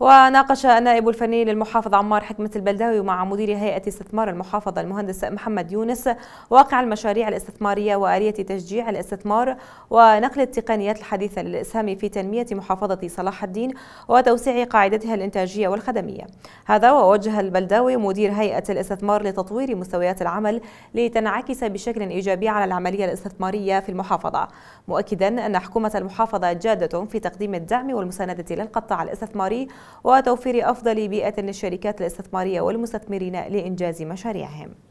وناقش النائب الفني للمحافظ عمار حكمة البلداوي مع مدير هيئة استثمار المحافظة المهندس محمد يونس واقع المشاريع الاستثمارية وآلية تشجيع الاستثمار ونقل التقنيات الحديثة للإسهام في تنمية محافظة صلاح الدين وتوسيع قاعدتها الإنتاجية والخدمية هذا ووجه البلداوي مدير هيئة الاستثمار لتطوير مستويات العمل لتنعكس بشكل إيجابي على العملية الاستثمارية في المحافظة مؤكدا أن حكومة المحافظة جادة في تقديم الدعم والمساندة للقطاع الاستثماري وتوفير أفضل بيئة للشركات الاستثمارية والمستثمرين لإنجاز مشاريعهم